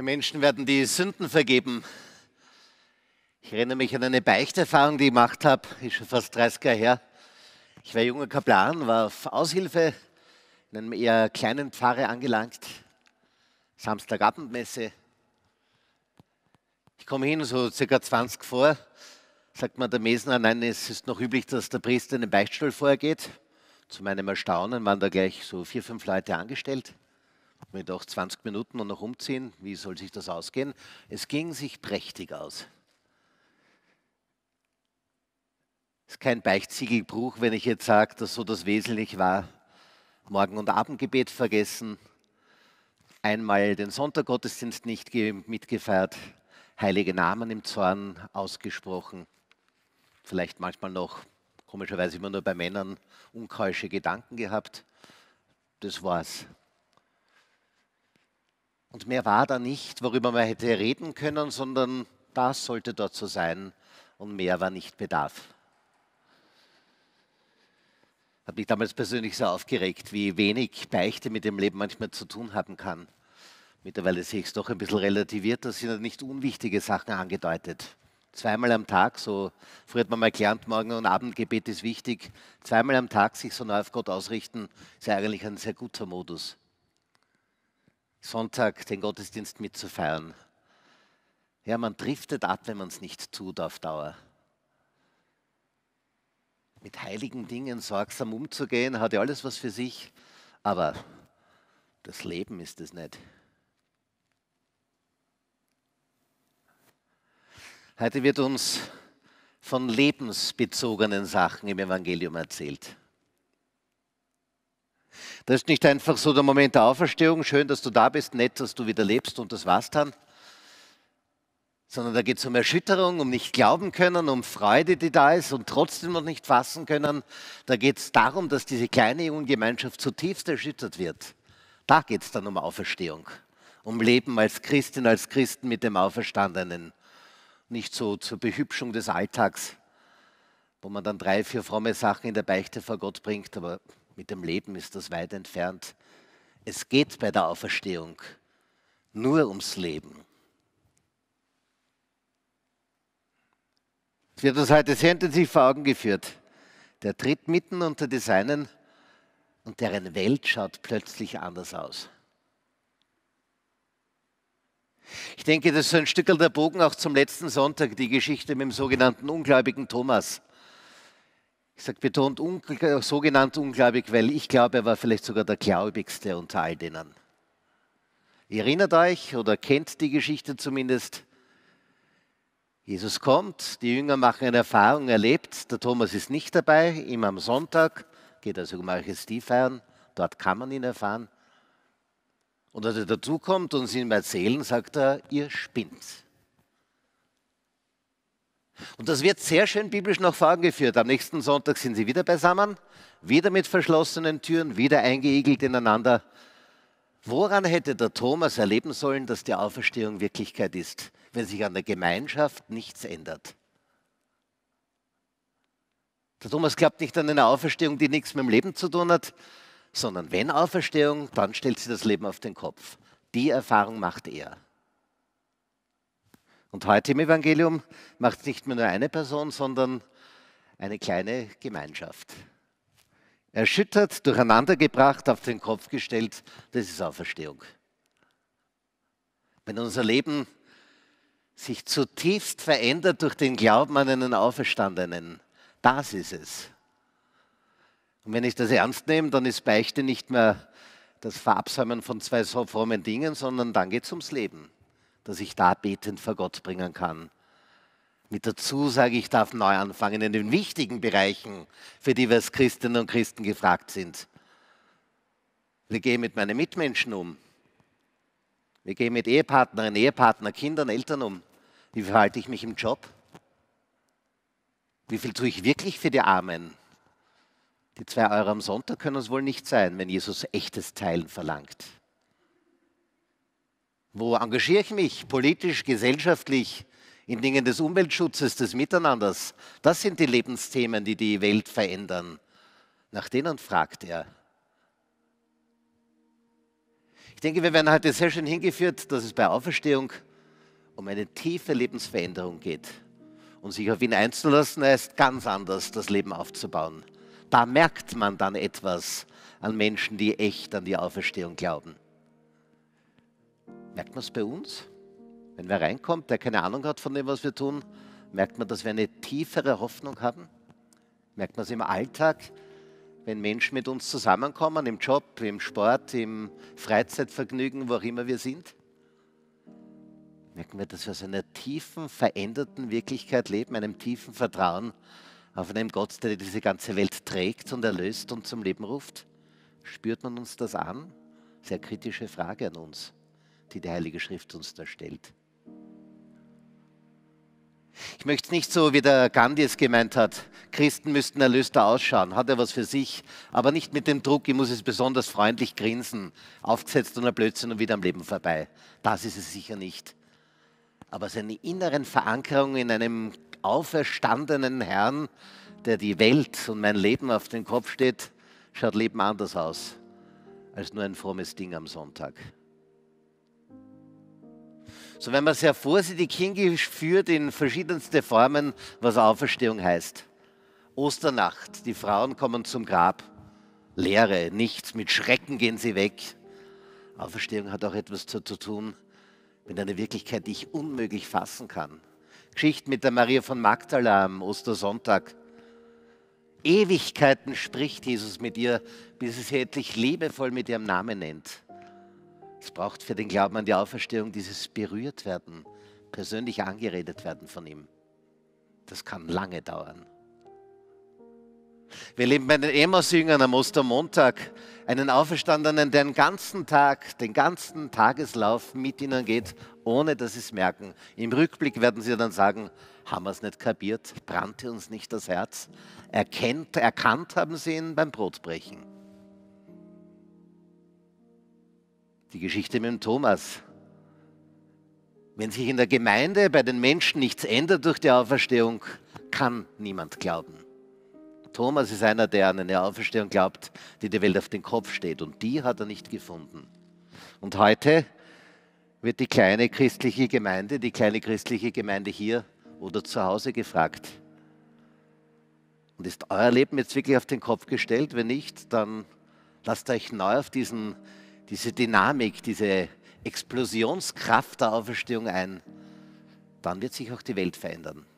Den Menschen werden die Sünden vergeben. Ich erinnere mich an eine Beichterfahrung, die ich gemacht habe, ist schon fast 30 Jahre her. Ich war junger Kaplan, war auf Aushilfe in einem eher kleinen Pfarre angelangt, Samstagabendmesse. Ich komme hin, so circa 20 vor, sagt mir der Mesner, nein, es ist noch üblich, dass der Priester in den Beichtstuhl vorgeht. Zu meinem Erstaunen waren da gleich so vier, fünf Leute angestellt habe mir gedacht, 20 Minuten und noch umziehen, wie soll sich das ausgehen? Es ging sich prächtig aus. Es ist kein Beichtziegelbruch, wenn ich jetzt sage, dass so das Wesentliche war, Morgen- und Abendgebet vergessen, einmal den Sonntaggottesdienst nicht mitgefeiert, heilige Namen im Zorn ausgesprochen, vielleicht manchmal noch, komischerweise immer nur bei Männern, unkeusche Gedanken gehabt. Das war's. Und mehr war da nicht, worüber man hätte reden können, sondern das sollte dort so sein und mehr war nicht Bedarf. Ich habe mich damals persönlich so aufgeregt, wie wenig Beichte mit dem Leben manchmal zu tun haben kann. Mittlerweile sehe ich es doch ein bisschen relativiert, da sind nicht unwichtige Sachen angedeutet. Zweimal am Tag, so früher hat man mal gelernt, Morgen- und Abendgebet ist wichtig. Zweimal am Tag sich so neu auf Gott ausrichten, ist ja eigentlich ein sehr guter Modus. Sonntag den Gottesdienst mitzufeiern. Ja, man driftet ab, wenn man es nicht tut auf Dauer. Mit heiligen Dingen sorgsam umzugehen, hat ja alles was für sich, aber das Leben ist es nicht. Heute wird uns von lebensbezogenen Sachen im Evangelium erzählt. Das ist nicht einfach so der Moment der Auferstehung, schön, dass du da bist, nett, dass du wieder lebst und das war's dann. Sondern da geht es um Erschütterung, um nicht glauben können, um Freude, die da ist und trotzdem noch nicht fassen können. Da geht es darum, dass diese kleine Jugendgemeinschaft zutiefst erschüttert wird. Da geht es dann um Auferstehung, um Leben als Christin, als Christen mit dem Auferstandenen. Nicht so zur Behübschung des Alltags, wo man dann drei, vier fromme Sachen in der Beichte vor Gott bringt, aber mit dem Leben ist das weit entfernt. Es geht bei der Auferstehung nur ums Leben. Es wird uns heute sehr intensiv vor Augen geführt. Der tritt mitten unter die Seinen und deren Welt schaut plötzlich anders aus. Ich denke, das ist so ein Stück der Bogen auch zum letzten Sonntag, die Geschichte mit dem sogenannten ungläubigen Thomas ich sage betont ungl äh, sogenannt ungläubig, weil ich glaube, er war vielleicht sogar der gläubigste unter all denen. Ihr erinnert euch oder kennt die Geschichte zumindest. Jesus kommt, die Jünger machen eine Erfahrung, erlebt, der Thomas ist nicht dabei, ihm am Sonntag, geht also um Eucharistie feiern, dort kann man ihn erfahren. Und als er dazukommt und es ihm erzählen, sagt er, ihr spinnt. Und das wird sehr schön biblisch nach vorn geführt. Am nächsten Sonntag sind sie wieder beisammen, wieder mit verschlossenen Türen, wieder eingeegelt ineinander. Woran hätte der Thomas erleben sollen, dass die Auferstehung Wirklichkeit ist, wenn sich an der Gemeinschaft nichts ändert? Der Thomas glaubt nicht an eine Auferstehung, die nichts mit dem Leben zu tun hat, sondern wenn Auferstehung, dann stellt sie das Leben auf den Kopf. Die Erfahrung macht er. Und heute im Evangelium macht es nicht mehr nur eine Person, sondern eine kleine Gemeinschaft. Erschüttert, durcheinandergebracht, auf den Kopf gestellt, das ist Auferstehung. Wenn unser Leben sich zutiefst verändert durch den Glauben an einen Auferstandenen, das ist es. Und wenn ich das ernst nehme, dann ist Beichte nicht mehr das Verabsäumen von zwei so frommen Dingen, sondern dann geht es ums Leben dass ich da betend vor Gott bringen kann. Mit der Zusage, ich darf neu anfangen in den wichtigen Bereichen, für die wir als Christinnen und Christen gefragt sind. Wir gehen mit meinen Mitmenschen um. Wir gehen mit Ehepartnerinnen, Ehepartner, Kindern, Eltern um. Wie verhalte ich mich im Job? Wie viel tue ich wirklich für die Armen? Die zwei Euro am Sonntag können es wohl nicht sein, wenn Jesus echtes Teilen verlangt. Wo engagiere ich mich politisch, gesellschaftlich, in Dingen des Umweltschutzes, des Miteinanders? Das sind die Lebensthemen, die die Welt verändern. Nach denen fragt er. Ich denke, wir werden heute sehr schön hingeführt, dass es bei Auferstehung um eine tiefe Lebensveränderung geht. Und sich auf ihn einzulassen heißt ganz anders, das Leben aufzubauen. Da merkt man dann etwas an Menschen, die echt an die Auferstehung glauben. Merkt man es bei uns? Wenn wer reinkommt, der keine Ahnung hat von dem, was wir tun, merkt man, dass wir eine tiefere Hoffnung haben? Merkt man es im Alltag, wenn Menschen mit uns zusammenkommen, im Job, im Sport, im Freizeitvergnügen, wo auch immer wir sind? Merken wir, dass wir aus einer tiefen, veränderten Wirklichkeit leben, einem tiefen Vertrauen auf einen Gott, der diese ganze Welt trägt und erlöst und zum Leben ruft? Spürt man uns das an? Sehr kritische Frage an uns die die Heilige Schrift uns da stellt. Ich möchte es nicht so, wie der Gandhi es gemeint hat, Christen müssten erlöster ausschauen, hat er was für sich, aber nicht mit dem Druck, ich muss es besonders freundlich grinsen, aufgesetzt und ein Blödsinn und wieder am Leben vorbei. Das ist es sicher nicht. Aber seine inneren Verankerungen in einem auferstandenen Herrn, der die Welt und mein Leben auf den Kopf steht, schaut Leben anders aus als nur ein frommes Ding am Sonntag. So wenn man sehr vorsichtig hingeführt in verschiedenste Formen, was Auferstehung heißt. Osternacht, die Frauen kommen zum Grab. Leere, nichts, mit Schrecken gehen sie weg. Auferstehung hat auch etwas zu, zu tun mit einer Wirklichkeit, die ich unmöglich fassen kann. Geschichte mit der Maria von Magdala am Ostersonntag. Ewigkeiten spricht Jesus mit ihr, bis es sie endlich liebevoll mit ihrem Namen nennt. Es braucht für den Glauben an die Auferstehung dieses Berührtwerden, persönlich angeredet werden von ihm. Das kann lange dauern. Wir leben bei den Emmaus-Jüngern am Ostermontag einen Auferstandenen, der den ganzen Tag, den ganzen Tageslauf mit ihnen geht, ohne dass sie es merken. Im Rückblick werden sie dann sagen, haben wir es nicht kapiert, brannte uns nicht das Herz. Erkennt, erkannt haben sie ihn beim Brotbrechen. Die Geschichte mit dem Thomas. Wenn sich in der Gemeinde bei den Menschen nichts ändert durch die Auferstehung, kann niemand glauben. Thomas ist einer, der an eine Auferstehung glaubt, die der Welt auf den Kopf steht. Und die hat er nicht gefunden. Und heute wird die kleine christliche Gemeinde, die kleine christliche Gemeinde hier oder zu Hause gefragt. Und ist euer Leben jetzt wirklich auf den Kopf gestellt? Wenn nicht, dann lasst euch neu auf diesen diese Dynamik, diese Explosionskraft der Auferstehung ein, dann wird sich auch die Welt verändern.